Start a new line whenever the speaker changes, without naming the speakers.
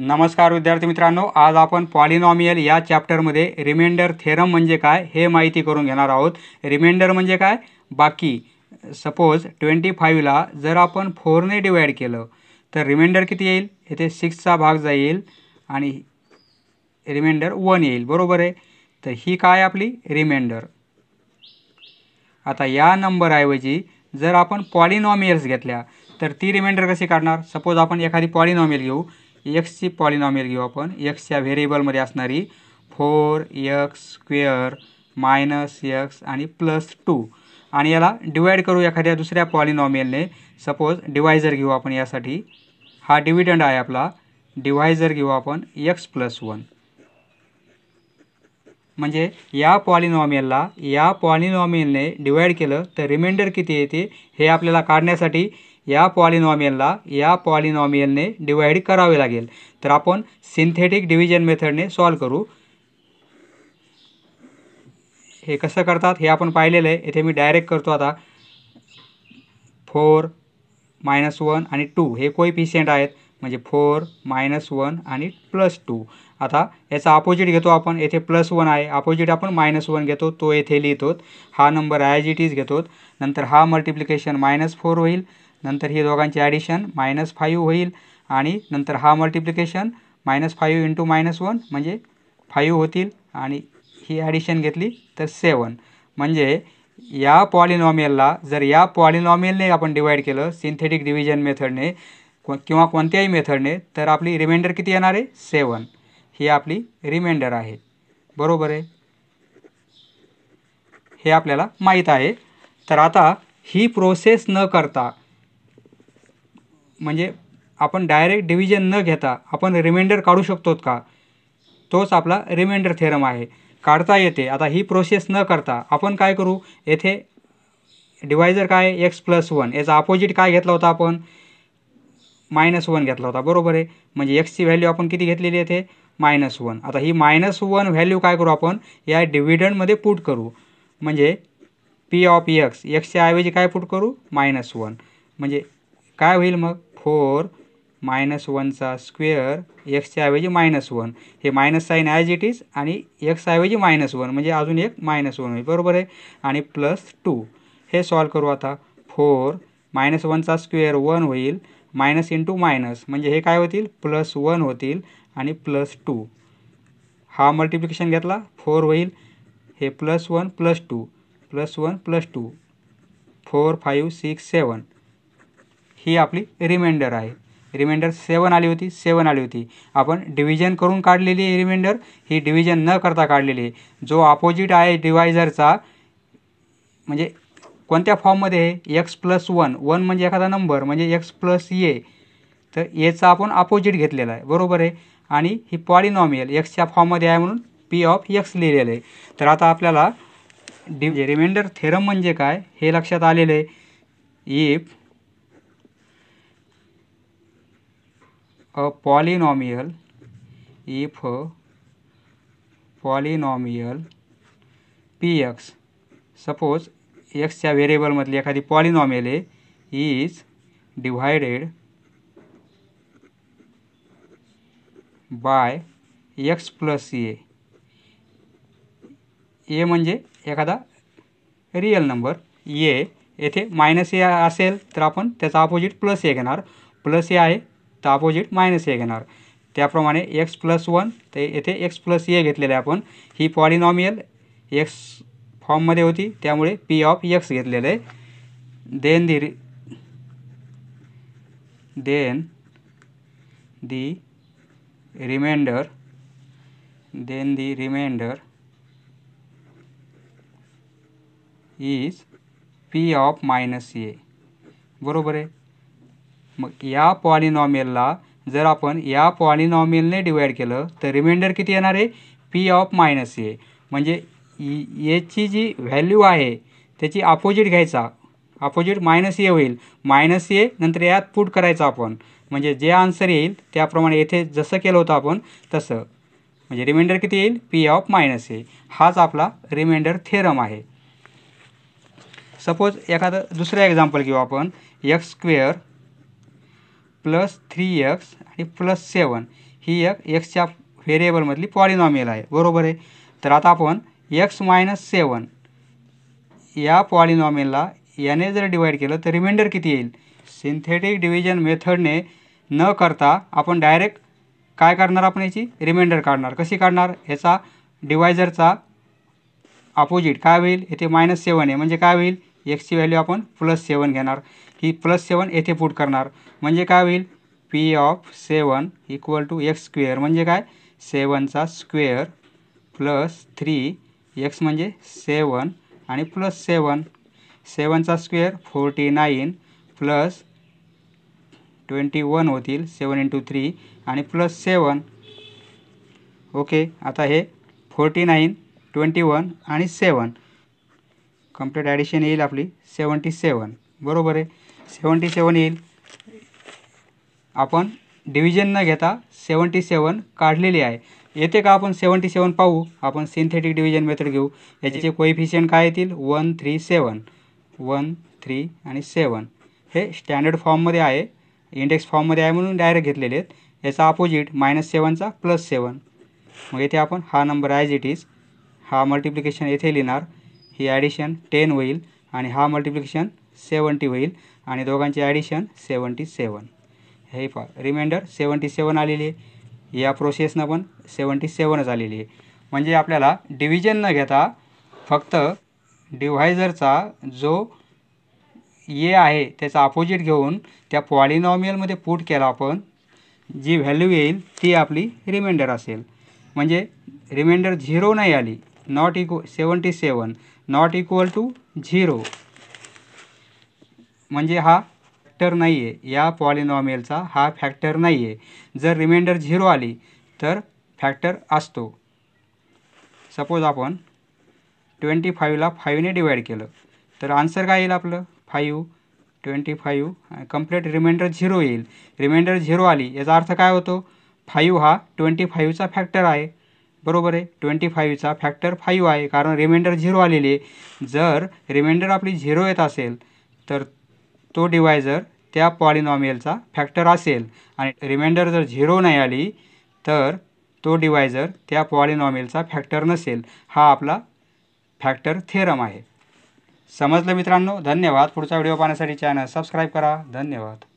नमस्कार विद्यार्थी मित्रांनो आज आपण पॉलिनॉमियल या चॅप्टरमध्ये रिमाइंडर थेरम म्हणजे काय हे माहिती करून घेणार आहोत रिमाइंडर म्हणजे काय बाकी सपोज ट्वेंटी फाईव्हला जर आपण फोरने डिवाईड केलं तर रिमाइंडर किती येईल इथे सिक्सचा भाग जाईल आणि रिमाइंडर वन येईल बरोबर आहे तर ही काय आपली रिमाइंडर आता या नंबरऐवजी जर आपण पॉलिनॉमियल्स घेतल्या तर ती रिमाइंडर कशी काढणार सपोज आपण एखादी पॉलिनॉमियल घेऊ एक्सची पॉलिनॉमियल घेऊ आपण एक्सच्या व्हेरिएबलमध्ये असणारी four x square minus x आणि प्लस टू आणि याला डिवाईड करू एखाद्या दुसऱ्या पॉलिनॉमियलने सपोज डिवायझर घेऊ आपण यासाठी हा डिव्हिडंड आहे आपला डिव्हायझर घेऊ आपण एक्स प्लस वन म्हणजे या पॉलिनॉमियलला या पॉलिनॉमियलने डिवाईड केलं तर रिमाइंडर किती येते हे आपल्याला काढण्यासाठी या पॉलिनॉमियलला या पॉलिनॉमियलने डिवाईड करावे लागेल तर आपण सिंथेटिक डिव्हिजन मेथडने सॉल्व करू हे कसं करतात हे आपण पाहिलेलं आहे इथे मी डायरेक्ट करतो आता फोर मायनस वन आणि टू हे पिशंट आहेत म्हणजे फोर मायनस वन आणि प्लस टू आता याचा अपोजिट घेतो आपण येथे प्लस वन आहे अपोजिट आपण मायनस वन घेतो तो येथे लिहितो हा नंबर ॲज इट इज घेतो नंतर हा मल्टिप्लिकेशन मायनस फोर होईल नंतर ही दोघांची ॲडिशन मायनस फाईव्ह होईल आणि नंतर हा multiplication minus five into minus one म्हणजे फाईव्ह होतील आणि ही ॲडिशन घेतली तर सेवन म्हणजे या पॉलिनॉमियलला जर या पॉलिनॉमियलने आपण डिवाईड केलं सिंथेटिक डिव्हिजन मेथडने किंवा कोणत्याही मेथडने तर आपली रिमाइंडर किती येणार आहे सेवन ही आपली रिमाइंडर आहे बरोबर आहे हे आपल्याला माहीत आहे तर आता ही प्रोसेस न करता म्हणजे आपण डायरेक्ट डिव्हिजन न घेता आपण रिमाइंडर काढू शकतो का तोच आपला रिमाइंडर थेरम आहे काढता येते आता ही प्रोसेस न करता आपण काय करू येथे डिवायझर काय एक्स प्लस वन याचा अपोजिट काय घेतला होता आपण मायनस वन घेतला होता बरोबर आहे म्हणजे एक्सची व्हॅल्यू आपण किती घेतलेली आहे येथे मायनस वन आता ही मायनस वन व्हॅल्यू काय करू आपण या डिव्हिडंडमध्ये पुट करू म्हणजे पी ऑफ एक्स एक्सच्या ऐवजी काय पुट करू मायनस वन म्हणजे काय होईल मग फोर मायनस वनचा स्क्वेअर एक्सच्या ऐवजी मायनस वन हे minus sign as it is आणि एक्सऐवजी मायनस वन म्हणजे अजून एक मायनस वन होईल बरोबर आहे आणि प्लस टू हे सॉल्व करू आता फोर मायनस वनचा स्क्वेअर वन होईल मायनस इंटू मायनस म्हणजे हे काय होतील प्लस वन होतील आणि प्लस टू हा मल्टिप्लिकेशन घेतला फोर होईल हे plus one plus two plus one plus two four five six seven ही आपली रिमाइंडर आहे रिमाइंडर सेवन आली होती सेवन आली होती आपण डिव्हिजन करून काढलेली रिमाइंडर ही डिव्हिजन न करता काढलेली जो अपोजिट आहे डिवायझरचा म्हणजे कोणत्या फॉर्ममध्ये आहे एक्स प्लस वन वन म्हणजे एखादा नंबर म्हणजे एक्स प्लस ये तर एचा आपण अपोजिट घेतलेला आहे बरोबर आहे आणि ही पॉलिनॉमियल एक्सच्या फॉर्ममध्ये आहे म्हणून पी ऑफ एक्स लिहिलेलं आहे तर आता आपल्याला डि रिमाइंडर थेरम म्हणजे काय हे लक्षात आलेलं आहे if a polynomial if polynomial p x suppose एक्सच्या व्हेरिएबलमधली एखादी पॉलिनॉमियल आहे is divided by x plus a a म्हणजे एखादा रियल नंबर ए येथे मायनस ए असेल तर आपण त्याचा अपोजिट प्लस ए घेणार प्लस ए आहे तर अपोजिट मायनस ए घेणार त्याप्रमाणे एक्स प्लस वन ते येथे एक्स प्लस ए घेतलेलं आहे आपण ही पॉलिनॉमियल एक्स फॉर्ममध्ये होती त्यामुळे पी ऑफ एक्स घेतलेलं आहे then the re then the reminder then the reminder is p of minus a बरोबर आहे मग या पॉलिनॉमियलला जर आपण या पॉलिनॉमियलने डिवाईड केलं तर रिमाइंडर किती येणार आहे पी ऑफ मायनस ए म्हणजे याची e, जी व्हॅल्यू आहे त्याची अपोजिट घ्यायचा अपोजिट मायनस ए होईल मायनस ए नंतर यात पुट करायचं आपण म्हणजे जे आन्सर येईल त्याप्रमाणे येथे जसं केलं होतं आपण तसं म्हणजे रिमाइंडर किती येईल पी ऑफ मायनस ए हाच आपला रिमाइंडर थेरम आहे सपोज एखादं दुसरं एक्झाम्पल घेऊ आपण x square plus three x आणि प्लस सेवन ही एक एक्सच्या व्हेरिएबलमधली पॉलिनॉमियल आहे बरोबर आहे तर आता आपण एक्स मायनस सेवन या पॉलिनॉमियलला याने जर डिवाईड केलं तर रिमाइंडर किती येईल सिंथेटिक डिव्हिजन मेथडने न करता आपण डायरेक्ट काय करणार आपण याची रिमाइंडर काढणार कशी काढणार याचा डिवायझरचा अपोजिट काय होईल इथे मायनस सेवन आहे म्हणजे काय होईल एक्सची व्हॅल्यू आपण प्लस सेवन घेणार की प्लस सेवन येथे पुट करणार म्हणजे काय होईल p of seven equal to x square म्हणजे काय सेवनचा स्क्वेअर प्लस थ्री एक्स म्हणजे सेवन आणि प्लस सेवन सेवनचा square forty nine plus twenty one होतील सेवन इंटू थ्री आणि प्लस सेवन ओके आता हे फोर्टी नाईन ट्वेंटी वन आणि सेवन कम्प्लीट ॲडिशन येईल आपली सेवन्टी सेवन बरोबर आहे सेवन्टी सेवन येईल आपण डिव्हिजन न घेता सेवन्टी सेवन काढलेली आहे येते का आपण सेवन्टी सेवन पाहू आपण सिंथेटिक डिव्हिजन मेथड घेऊ याचे कोइफिशियंट काय येतील one three seven one three आणि सेवन हे स्टँडर्ड फॉर्ममध्ये आहे इंडेक्स फॉर्ममध्ये आहे म्हणून डायरेक्ट घेतलेले आहेत याचा अपोजिट मायनस सेवनचा प्लस सेवन मग येथे आपण हा नंबर ॲज इट इज हा मल्टिप्लिकेशन येथे लिहिणार ही ॲडिशन टेन होईल आणि हा मल्टिप्लिकेशन सेवन्टी होईल आणि दोघांचे ॲडिशन सेवन्टी सेवन हे पहा रिमाइंडर सेवन्टी सेवन आलेली आहे या प्रोसेसनं पण सेवन्टी सेवनच आलेली आहे म्हणजे आपल्याला डिव्हिजन न घेता फक्त डिव्हायझरचा जो ये आहे त्याचा अपोजिट घेऊन त्या पॉलिनॉमियलमध्ये पूट केला आपण जी व्हॅल्यू येईल ती आपली रिमाइंडर असेल म्हणजे रिमाइंडर झिरो नाही आली not equal seventy seven not equal to zero म्हणजे हा फॅक्टर नाही आहे या पॉलिनॉमियलचा हा फॅक्टर नाही आहे जर रिमाइंडर झिरो आली तर फॅक्टर असतो सपोज आपण ट्वेंटी फाईव्हला फाईवने डिवाईड केलं तर आन्सर काय येईल आपलं five twenty five complete reminder zero येईल रिमाइंडर झिरो आली याचा अर्थ काय होतो फाईव्ह हा ट्वेंटी फाईव्हचा फॅक्टर आहे बरोबर आहे ट्वेंटी फाईव्हचा फॅक्टर फाईव्ह आहे कारण रिमाइंडर झिरो आलेली आहे जर रिमाइंडर आपली झिरो येत असेल तर तो डिवायजर त्या पॉलिनॉमियलचा फॅक्टर असेल आणि रिमाइंडर जर झिरो नाही आली तर तो डिवायजर त्या पॉलिनॉमियलचा फॅक्टर नसेल हा आपला फॅक्टर थेरम आहे समजलं मित्रांनो धन्यवाद पुढचा व्हिडिओ पाहण्यासाठी चॅनल सबस्क्राईब करा धन्यवाद